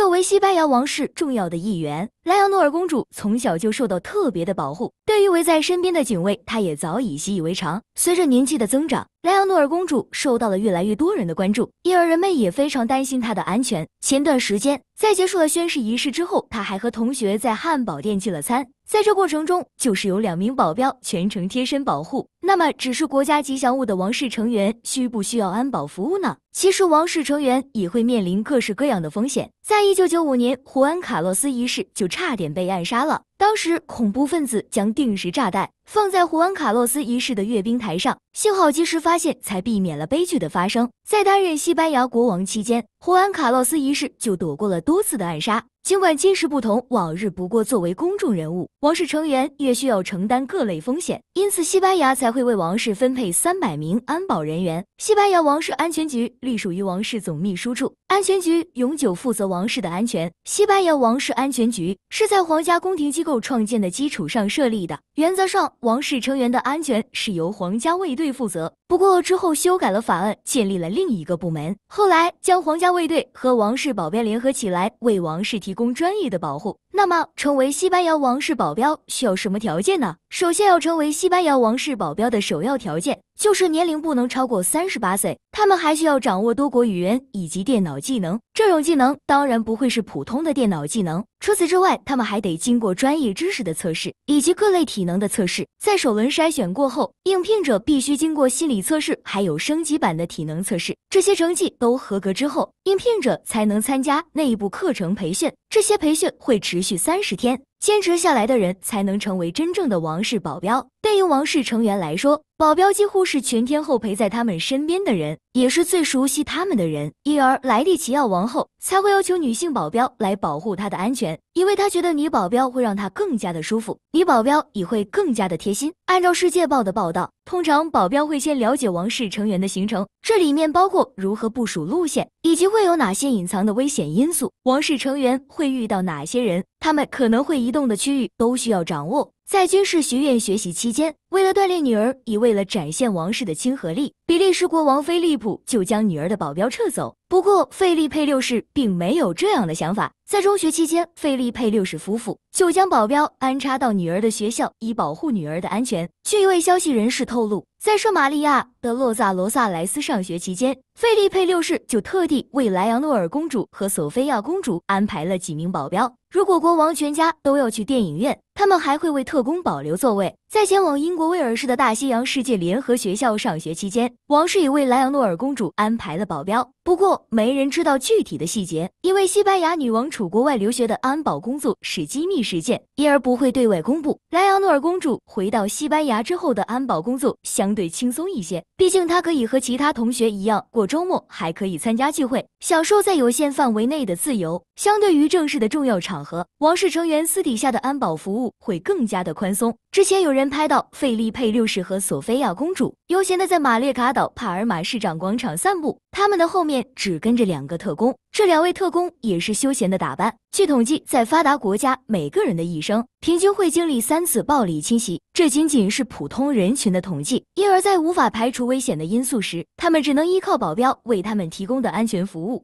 作为西班牙王室重要的一员，莱昂诺尔公主从小就受到特别的保护。对于围在身边的警卫，她也早已习以为常。随着年纪的增长，莱昂诺尔公主受到了越来越多人的关注，因而人们也非常担心她的安全。前段时间，在结束了宣誓仪式之后，她还和同学在汉堡店聚了餐，在这过程中，就是有两名保镖全程贴身保护。那么，只是国家吉祥物的王室成员，需不需要安保服务呢？其实，王室成员也会面临各式各样的风险。在一九九五年，胡安卡洛斯一世就差点被暗杀了。当时，恐怖分子将定时炸弹放在胡安·卡洛斯一世的阅兵台上，幸好及时发现，才避免了悲剧的发生。在担任西班牙国王期间，胡安·卡洛斯一世就躲过了多次的暗杀。尽管今时不同往日，不过作为公众人物，王室成员也需要承担各类风险，因此西班牙才会为王室分配三百名安保人员。西班牙王室安全局隶属于王室总秘书处，安全局永久负责王室的安全。西班牙王室安全局是在皇家宫廷机构创建的基础上设立的，原则上王室成员的安全是由皇家卫队负责。不过之后修改了法案，建立了另一个部门。后来将皇家卫队和王室保镖联合起来，为王室提供专业的保护。那么，成为西班牙王室保镖需要什么条件呢？首先要成为西班牙王室保镖的首要条件就是年龄不能超过三十八岁。他们还需要掌握多国语言以及电脑技能，这种技能当然不会是普通的电脑技能。除此之外，他们还得经过专业知识的测试以及各类体能的测试。在首轮筛选过后，应聘者必须经过心理测试，还有升级版的体能测试。这些成绩都合格之后，应聘者才能参加内部课程培训。这些培训会持续。去三十天，坚持下来的人才能成为真正的王室保镖。对于王室成员来说，保镖几乎是全天候陪在他们身边的人，也是最熟悉他们的人。因而，莱蒂奇奥王后才会要求女性保镖来保护她的安全，因为她觉得女保镖会让她更加的舒服，女保镖也会更加的贴心。按照《世界报》的报道，通常保镖会先了解王室成员的行程，这里面包括如何部署路线，以及会有哪些隐藏的危险因素，王室成员会遇到哪些人。他们可能会移动的区域都需要掌握。在军事学院学习期间，为了锻炼女儿，也为了展现王室的亲和力，比利时国王菲利普就将女儿的保镖撤走。不过，费利佩六世并没有这样的想法。在中学期间，费利佩六世夫妇就将保镖安插到女儿的学校，以保护女儿的安全。据一位消息人士透露，在圣玛利亚的洛萨罗萨莱斯上学期间，费利佩六世就特地为莱昂诺尔公主和索菲亚公主安排了几名保镖。如果国王全家都要去电影院，他们还会为特工保留座位。在前往英国威尔士的大西洋世界联合学校上学期间，王室也为莱昂诺尔公主安排了保镖。不过，没人知道具体的细节，因为西班牙女王楚国外留学的安保工作是机密事件，因而不会对外公布。莱昂诺尔公主回到西班牙之后的安保工作相对轻松一些，毕竟她可以和其他同学一样过周末，还可以参加聚会，享受在有限范围内的自由。相对于正式的重要场合，王室成员私底下的安保服务会更加的宽松。之前有人拍到费利佩六世和索菲亚公主悠闲地在马列卡岛帕尔马市长广场散步，他们的后面只跟着两个特工。这两位特工也是休闲的打扮。据统计，在发达国家，每个人的一生平均会经历三次暴力侵袭，这仅仅是普通人群的统计。因而，在无法排除危险的因素时，他们只能依靠保镖为他们提供的安全服务。